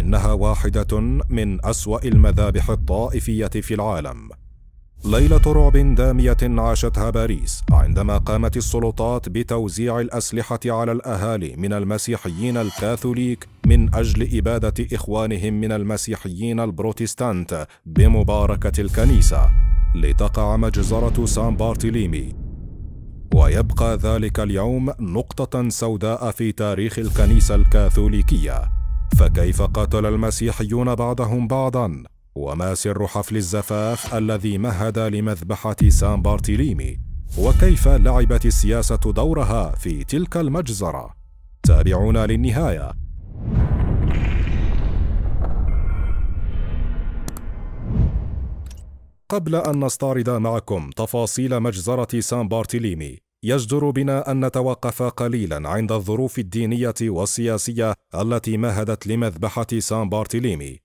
إنها واحدة من أسوأ المذابح الطائفية في العالم ليلة رعب دامية عاشتها باريس عندما قامت السلطات بتوزيع الأسلحة على الأهالي من المسيحيين الكاثوليك من أجل إبادة إخوانهم من المسيحيين البروتستانت بمباركة الكنيسة لتقع مجزرة سان بارتليمي ويبقى ذلك اليوم نقطة سوداء في تاريخ الكنيسة الكاثوليكية فكيف قتل المسيحيون بعضهم بعضا وما سر حفل الزفاف الذي مهد لمذبحه سان بارتيليمي وكيف لعبت السياسه دورها في تلك المجزره تابعونا للنهايه قبل ان نستعرض معكم تفاصيل مجزره سان بارتيليمي يجدر بنا ان نتوقف قليلا عند الظروف الدينيه والسياسيه التي مهدت لمذبحه سان بارتليمي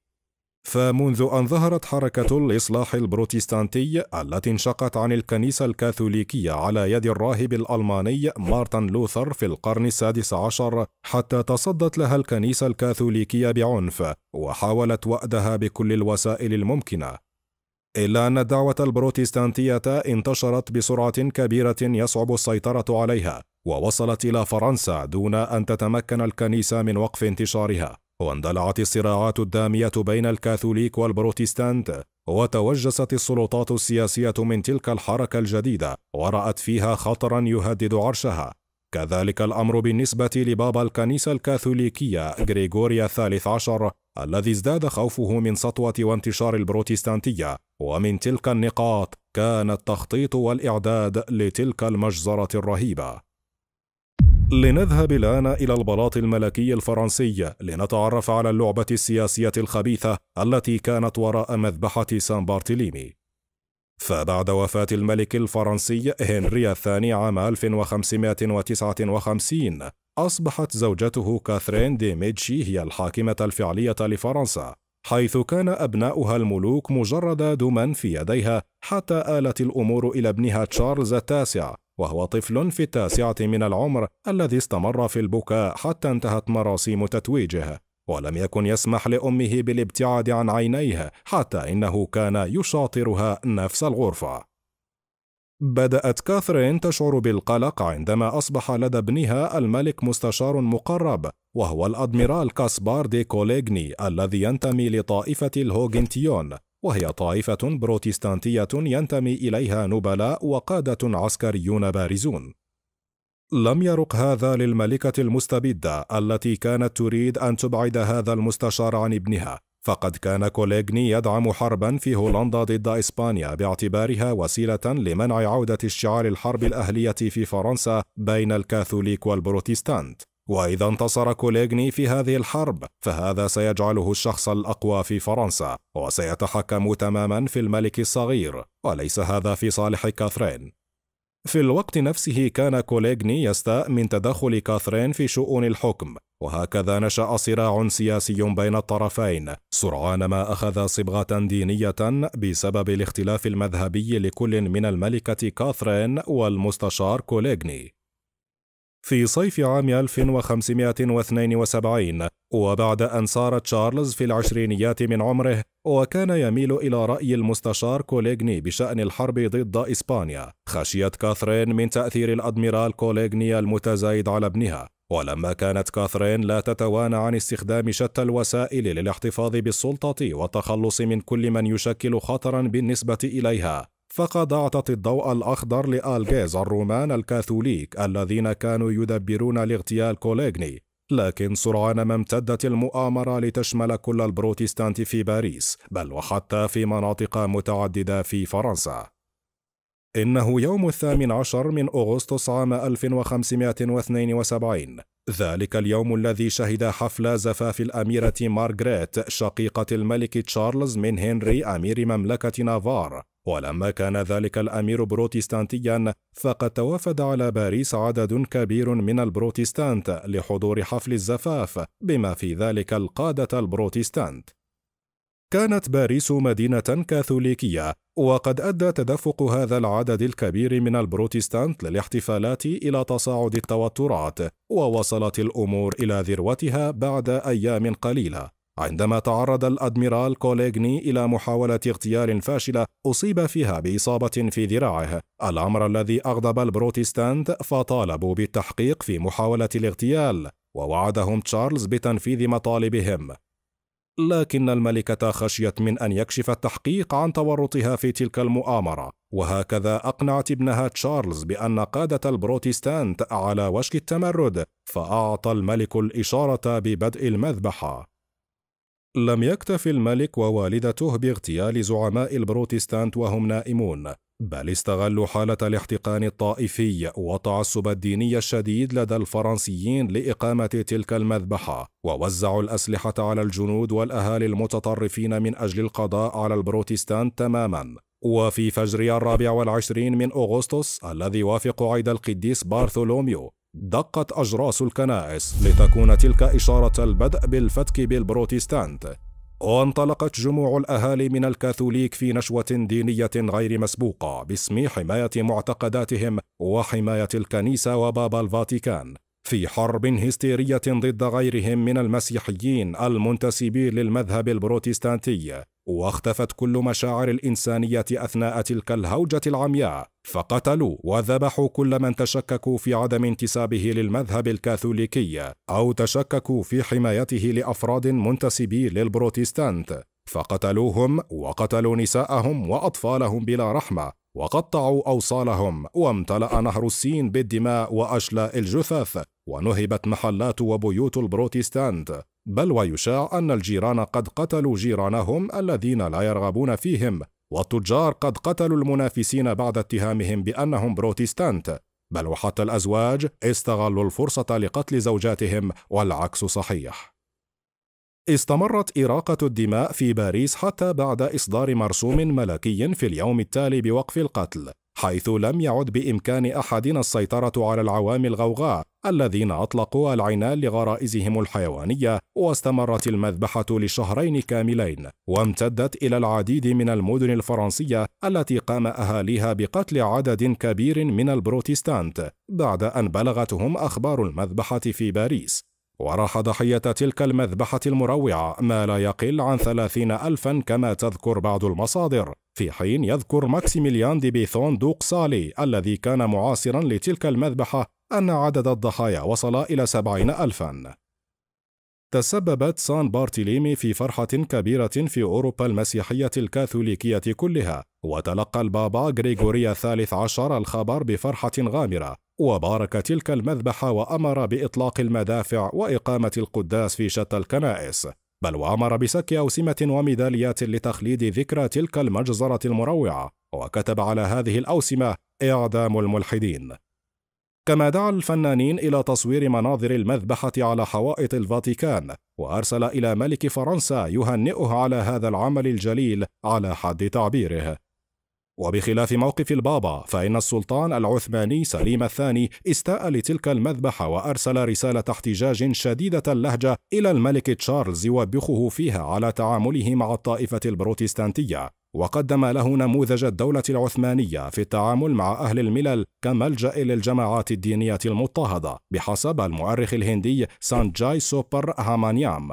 فمنذ ان ظهرت حركه الاصلاح البروتستانتي التي انشقت عن الكنيسه الكاثوليكيه على يد الراهب الالماني مارتن لوثر في القرن السادس عشر حتى تصدت لها الكنيسه الكاثوليكيه بعنف وحاولت وأدها بكل الوسائل الممكنه إلا أن الدعوة البروتستانتية انتشرت بسرعة كبيرة يصعب السيطرة عليها، ووصلت إلى فرنسا دون أن تتمكن الكنيسة من وقف انتشارها، واندلعت الصراعات الدامية بين الكاثوليك والبروتستانت، وتوجست السلطات السياسية من تلك الحركة الجديدة، ورأت فيها خطرا يهدد عرشها، كذلك الأمر بالنسبة لبابا الكنيسة الكاثوليكية غريغوريا الثالث عشر الذي ازداد خوفه من سطوة وانتشار البروتستانتية ومن تلك النقاط كان التخطيط والإعداد لتلك المجزرة الرهيبة لنذهب الآن إلى البلاط الملكي الفرنسي لنتعرف على اللعبة السياسية الخبيثة التي كانت وراء مذبحة سان بارتليمي فبعد وفاة الملك الفرنسي هنري الثاني عام 1559 أصبحت زوجته كاثرين دي ميدشي هي الحاكمة الفعلية لفرنسا حيث كان أبناؤها الملوك مجرد دما في يديها حتى آلت الأمور إلى ابنها تشارلز التاسع وهو طفل في التاسعة من العمر الذي استمر في البكاء حتى انتهت مراسيم تتويجه ولم يكن يسمح لامه بالابتعاد عن عينيه حتى انه كان يشاطرها نفس الغرفه بدات كاثرين تشعر بالقلق عندما اصبح لدى ابنها الملك مستشار مقرب وهو الادميرال كاسبار دي كوليغني الذي ينتمي لطائفه الهوغنتيون وهي طائفه بروتستانتيه ينتمي اليها نبلاء وقاده عسكريون بارزون لم يرق هذا للملكة المستبدة التي كانت تريد أن تبعد هذا المستشار عن ابنها فقد كان كوليجني يدعم حربا في هولندا ضد إسبانيا باعتبارها وسيلة لمنع عودة اشتعال الحرب الأهلية في فرنسا بين الكاثوليك والبروتستانت وإذا انتصر كوليجني في هذه الحرب فهذا سيجعله الشخص الأقوى في فرنسا وسيتحكم تماما في الملك الصغير وليس هذا في صالح كاثرين في الوقت نفسه كان كوليغني يستاء من تدخل كاثرين في شؤون الحكم وهكذا نشأ صراع سياسي بين الطرفين سرعان ما أخذ صبغة دينية بسبب الاختلاف المذهبي لكل من الملكة كاثرين والمستشار كوليغني في صيف عام 1572 وبعد أن صار تشارلز في العشرينيات من عمره وكان يميل إلى رأي المستشار كوليغني بشأن الحرب ضد إسبانيا خشيت كاثرين من تأثير الأدميرال كوليغني المتزايد على ابنها ولما كانت كاثرين لا تتوانى عن استخدام شتى الوسائل للاحتفاظ بالسلطة والتخلص من كل من يشكل خطرا بالنسبة إليها فقد أعطت الضوء الأخضر لألغيز الرومان الكاثوليك الذين كانوا يدبرون لاغتيال كوليغني لكن سرعان ما امتدت المؤامرة لتشمل كل البروتستانت في باريس بل وحتى في مناطق متعددة في فرنسا إنه يوم الثامن عشر من أغسطس عام 1572 ذلك اليوم الذي شهد حفل زفاف الأميرة مارغريت شقيقة الملك تشارلز من هنري أمير مملكة نافار ولما كان ذلك الأمير بروتستانتيا فقد توافد على باريس عدد كبير من البروتستانت لحضور حفل الزفاف بما في ذلك القادة البروتستانت كانت باريس مدينة كاثوليكية وقد أدى تدفق هذا العدد الكبير من البروتستانت للاحتفالات إلى تصاعد التوترات ووصلت الأمور إلى ذروتها بعد أيام قليلة عندما تعرض الأدميرال كوليجني إلى محاولة اغتيال فاشلة أصيب فيها بإصابة في ذراعه الأمر الذي أغضب البروتستانت فطالبوا بالتحقيق في محاولة الاغتيال ووعدهم تشارلز بتنفيذ مطالبهم لكن الملكة خشيت من أن يكشف التحقيق عن تورطها في تلك المؤامرة وهكذا أقنعت ابنها تشارلز بأن قادة البروتستانت على وشك التمرد فأعطى الملك الإشارة ببدء المذبحة لم يكتف الملك ووالدته باغتيال زعماء البروتستانت وهم نائمون بل استغلوا حالة الاحتقان الطائفي والتعصب الديني الشديد لدى الفرنسيين لإقامة تلك المذبحة ووزعوا الأسلحة على الجنود والأهالي المتطرفين من أجل القضاء على البروتستانت تماما وفي فجر الرابع والعشرين من أغسطس الذي يوافق عيد القديس بارثولوميو دقت أجراس الكنائس لتكون تلك إشارة البدء بالفتك بالبروتستانت وانطلقت جموع الأهالي من الكاثوليك في نشوة دينية غير مسبوقة باسم حماية معتقداتهم وحماية الكنيسة وبابا الفاتيكان في حرب هستيريه ضد غيرهم من المسيحيين المنتسبين للمذهب البروتستانتي واختفت كل مشاعر الانسانيه اثناء تلك الهوجه العمياء فقتلوا وذبحوا كل من تشككوا في عدم انتسابه للمذهب الكاثوليكي او تشككوا في حمايته لافراد منتسبين للبروتستانت فقتلوهم وقتلوا نساءهم واطفالهم بلا رحمه وقطعوا أوصالهم وامتلأ نهر السين بالدماء وأشلاء الجثث ونهبت محلات وبيوت البروتستانت بل ويشاع أن الجيران قد قتلوا جيرانهم الذين لا يرغبون فيهم والتجار قد قتلوا المنافسين بعد اتهامهم بأنهم بروتستانت بل وحتى الأزواج استغلوا الفرصة لقتل زوجاتهم والعكس صحيح استمرت إراقة الدماء في باريس حتى بعد إصدار مرسوم ملكي في اليوم التالي بوقف القتل حيث لم يعد بإمكان أحدنا السيطرة على العوام الغوغاء الذين أطلقوا العنان لغرائزهم الحيوانية واستمرت المذبحة لشهرين كاملين وامتدت إلى العديد من المدن الفرنسية التي قام أهاليها بقتل عدد كبير من البروتستانت بعد أن بلغتهم أخبار المذبحة في باريس وراح ضحية تلك المذبحة المروعة ما لا يقل عن ثلاثين ألفا كما تذكر بعض المصادر في حين يذكر ماكسيميليان دي بيثون دوق سالي الذي كان معاصرا لتلك المذبحة أن عدد الضحايا وصل إلى سبعين ألفا تسببت سان بارتيليمي في فرحة كبيرة في أوروبا المسيحية الكاثوليكية كلها وتلقى البابا غريغوري الثالث عشر الخبر بفرحة غامرة وبارك تلك المذبحة وأمر بإطلاق المدافع وإقامة القداس في شتى الكنائس بل وأمر بسك أوسمة وميداليات لتخليد ذكرى تلك المجزرة المروعة وكتب على هذه الأوسمة إعدام الملحدين كما دعا الفنانين إلى تصوير مناظر المذبحة على حوائط الفاتيكان، وأرسل إلى ملك فرنسا يهنئه على هذا العمل الجليل على حد تعبيره. وبخلاف موقف البابا فإن السلطان العثماني سليم الثاني استاء لتلك المذبحة وأرسل رسالة احتجاج شديدة اللهجة إلى الملك تشارلز يوبخه فيها على تعامله مع الطائفة البروتستانتية وقدم له نموذج الدولة العثمانية في التعامل مع أهل الملل كملجأ للجماعات الدينية المضطهدة بحسب المؤرخ الهندي سانجاي سوبر هامانيام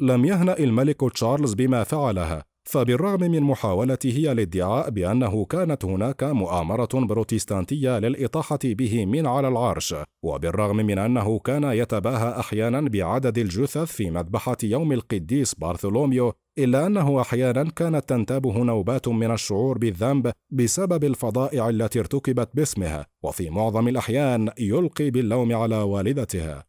لم يهنأ الملك تشارلز بما فعله فبالرغم من محاولته الادعاء بأنه كانت هناك مؤامرة بروتستانتية للإطاحة به من على العرش، وبالرغم من أنه كان يتباهى أحيانا بعدد الجثث في مذبحة يوم القديس بارثولوميو إلا أنه أحيانا كانت تنتابه نوبات من الشعور بالذنب بسبب الفضائع التي ارتكبت باسمها وفي معظم الأحيان يلقي باللوم على والدتها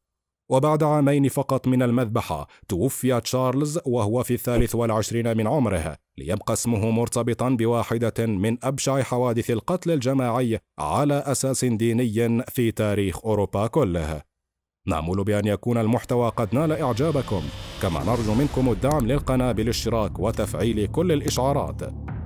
وبعد عامين فقط من المذبحة توفي تشارلز وهو في الثالث والعشرين من عمره ليبقى اسمه مرتبطا بواحدة من أبشع حوادث القتل الجماعي على أساس ديني في تاريخ أوروبا كلها نامل بأن يكون المحتوى قد نال إعجابكم كما نرجو منكم الدعم للقناة بالاشتراك وتفعيل كل الإشعارات